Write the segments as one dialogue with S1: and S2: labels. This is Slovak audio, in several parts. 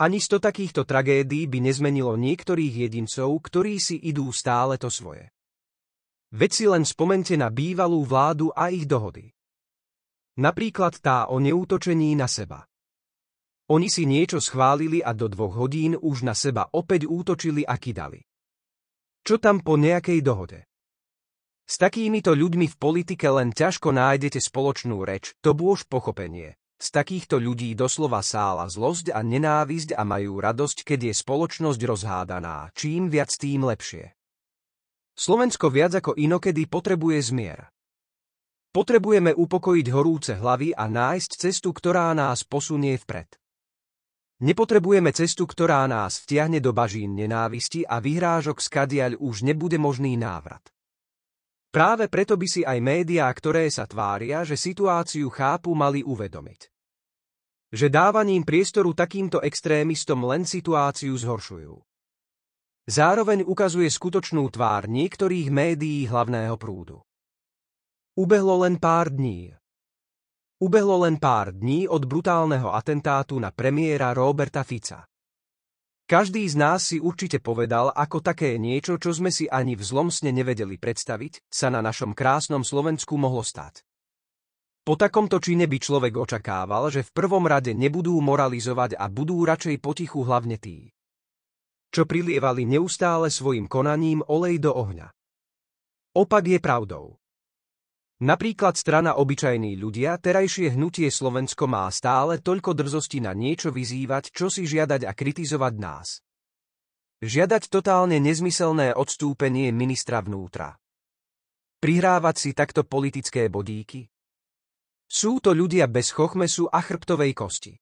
S1: Ani sto takýchto tragédií by nezmenilo niektorých jedincov, ktorí si idú stále to svoje. Veď si len spomente na bývalú vládu a ich dohody. Napríklad tá o neútočení na seba. Oni si niečo schválili a do dvoch hodín už na seba opäť útočili a kydali. Čo tam po nejakej dohode? S takýmito ľuďmi v politike len ťažko nájdete spoločnú reč, to bôž pochopenie, z takýchto ľudí doslova sála zlosť a nenávisť a majú radosť, keď je spoločnosť rozhádaná, čím viac tým lepšie. Slovensko viac ako inokedy potrebuje zmier. Potrebujeme upokojiť horúce hlavy a nájsť cestu, ktorá nás posunie vpred. Nepotrebujeme cestu, ktorá nás vtiahne do bažín nenávisti a vyhrážok skadiaľ už nebude možný návrat. Práve preto by si aj médiá, ktoré sa tvária, že situáciu chápu, mali uvedomiť. Že dávaním priestoru takýmto extrémistom len situáciu zhoršujú. Zároveň ukazuje skutočnú tvár niektorých médií hlavného prúdu. Ubehlo len pár dní. Ubehlo len pár dní od brutálneho atentátu na premiéra Roberta Fica. Každý z nás si určite povedal, ako také niečo, čo sme si ani v zlom sne nevedeli predstaviť, sa na našom krásnom Slovensku mohlo stať. Po takomto čine by človek očakával, že v prvom rade nebudú moralizovať a budú radšej potichu hlavne tí, čo prilievali neustále svojim konaním olej do ohňa. Opak je pravdou. Napríklad strana obyčajní ľudia, terajšie hnutie Slovensko má stále toľko drzosti na niečo vyzývať, čo si žiadať a kritizovať nás. Žiadať totálne nezmyselné odstúpenie ministra vnútra. Prihrávať si takto politické bodíky. Sú to ľudia bez chochmesu a chrbtovej kosti.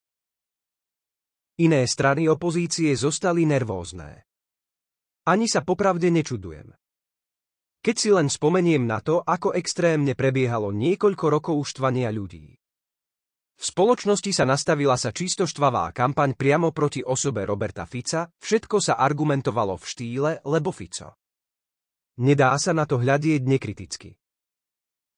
S1: Iné strany opozície zostali nervózne. Ani sa popravde nečudujem. Keď si len spomeniem na to, ako extrémne prebiehalo niekoľko rokov uštvania ľudí. V spoločnosti sa nastavila sa čisto štvavá kampaň priamo proti osobe Roberta Fica, všetko sa argumentovalo v štýle, lebo Fico. Nedá sa na to hľadieť nekriticky.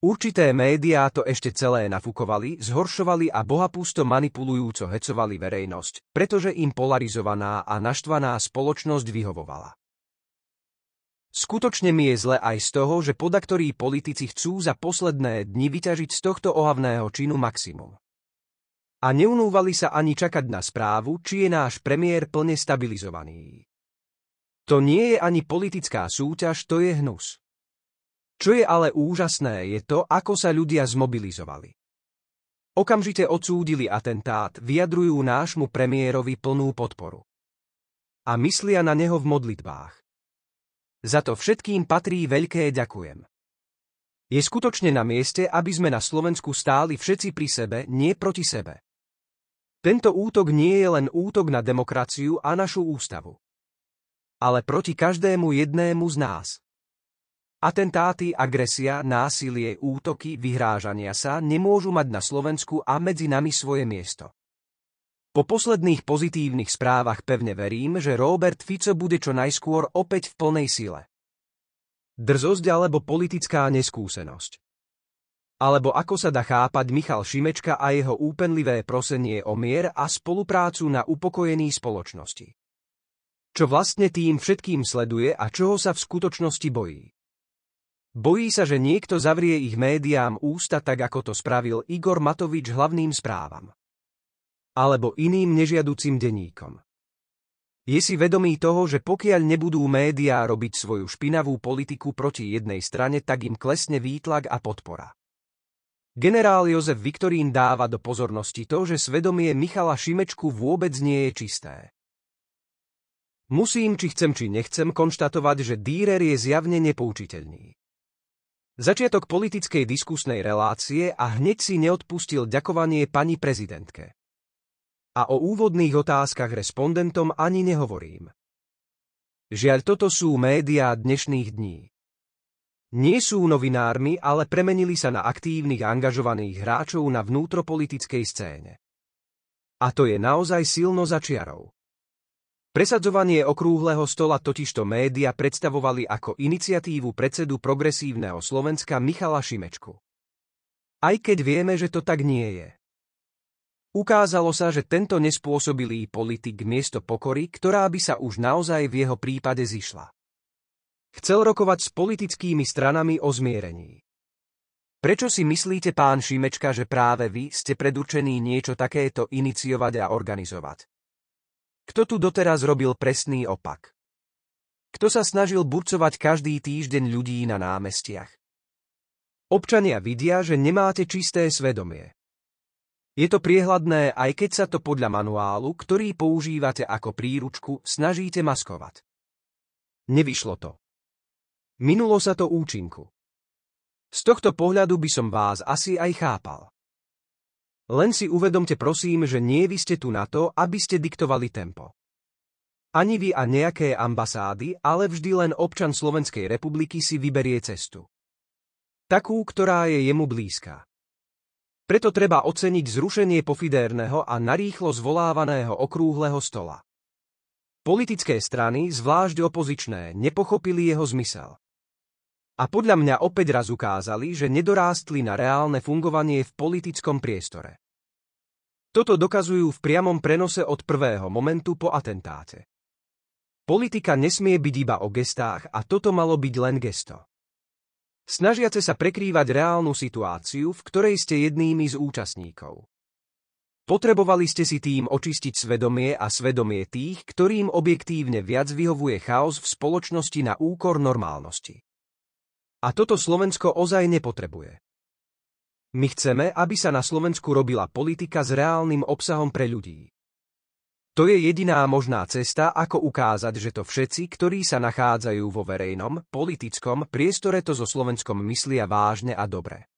S1: Určité médiá to ešte celé nafukovali, zhoršovali a bohapusto manipulujúco hecovali verejnosť, pretože im polarizovaná a naštvaná spoločnosť vyhovovala. Skutočne mi je zle aj z toho, že podaktorí politici chcú za posledné dni vyťažiť z tohto ohavného činu maximum. A neunúvali sa ani čakať na správu, či je náš premiér plne stabilizovaný. To nie je ani politická súťaž, to je hnus. Čo je ale úžasné, je to, ako sa ľudia zmobilizovali. Okamžite odsúdili atentát, vyjadrujú nášmu premiérovi plnú podporu. A myslia na neho v modlitbách. Za to všetkým patrí veľké ďakujem. Je skutočne na mieste, aby sme na Slovensku stáli všetci pri sebe, nie proti sebe. Tento útok nie je len útok na demokraciu a našu ústavu. Ale proti každému jednému z nás. Atentáty, agresia, násilie, útoky, vyhrážania sa nemôžu mať na Slovensku a medzi nami svoje miesto. Po posledných pozitívnych správach pevne verím, že Robert Fico bude čo najskôr opäť v plnej sile. Drzosť alebo politická neskúsenosť. Alebo ako sa dá chápať Michal Šimečka a jeho úpenlivé prosenie o mier a spoluprácu na upokojení spoločnosti. Čo vlastne tým všetkým sleduje a čoho sa v skutočnosti bojí. Bojí sa, že niekto zavrie ich médiám ústa tak, ako to spravil Igor Matovič hlavným správam alebo iným nežiaducim denníkom. Je si vedomý toho, že pokiaľ nebudú médiá robiť svoju špinavú politiku proti jednej strane, tak im klesne výtlak a podpora. Generál Jozef Viktorín dáva do pozornosti to, že svedomie Michala Šimečku vôbec nie je čisté. Musím, či chcem, či nechcem, konštatovať, že Dürer je zjavne nepoučiteľný. Začiatok politickej diskusnej relácie a hneď si neodpustil ďakovanie pani prezidentke a o úvodných otázkach respondentom ani nehovorím. Žiaľ, toto sú médiá dnešných dní. Nie sú novinármi, ale premenili sa na aktívnych angažovaných hráčov na vnútropolitickej scéne. A to je naozaj silno začiarov. Presadzovanie okrúhleho stola totižto média predstavovali ako iniciatívu predsedu progresívneho Slovenska Michala Šimečku. Aj keď vieme, že to tak nie je. Ukázalo sa, že tento nespôsobilý politik miesto pokory, ktorá by sa už naozaj v jeho prípade zišla. Chcel rokovať s politickými stranami o zmierení. Prečo si myslíte, pán Šimečka, že práve vy ste predurčení niečo takéto iniciovať a organizovať? Kto tu doteraz robil presný opak? Kto sa snažil burcovať každý týždeň ľudí na námestiach? Občania vidia, že nemáte čisté svedomie. Je to priehľadné, aj keď sa to podľa manuálu, ktorý používate ako príručku, snažíte maskovať. Nevyšlo to. Minulo sa to účinku. Z tohto pohľadu by som vás asi aj chápal. Len si uvedomte prosím, že nie vy ste tu na to, aby ste diktovali tempo. Ani vy a nejaké ambasády, ale vždy len občan Slovenskej republiky si vyberie cestu. Takú, ktorá je jemu blízka. Preto treba oceniť zrušenie pofidérneho a narýchlo zvolávaného okrúhleho stola. Politické strany, zvlášť opozičné, nepochopili jeho zmysel. A podľa mňa opäť raz ukázali, že nedorástli na reálne fungovanie v politickom priestore. Toto dokazujú v priamom prenose od prvého momentu po atentáte. Politika nesmie byť iba o gestách a toto malo byť len gesto snažiace sa prekrývať reálnu situáciu, v ktorej ste jednými z účastníkov. Potrebovali ste si tým očistiť svedomie a svedomie tých, ktorým objektívne viac vyhovuje chaos v spoločnosti na úkor normálnosti. A toto Slovensko ozaj nepotrebuje. My chceme, aby sa na Slovensku robila politika s reálnym obsahom pre ľudí. To je jediná možná cesta, ako ukázať, že to všetci, ktorí sa nachádzajú vo verejnom, politickom priestore to so Slovenskom myslia vážne a dobre.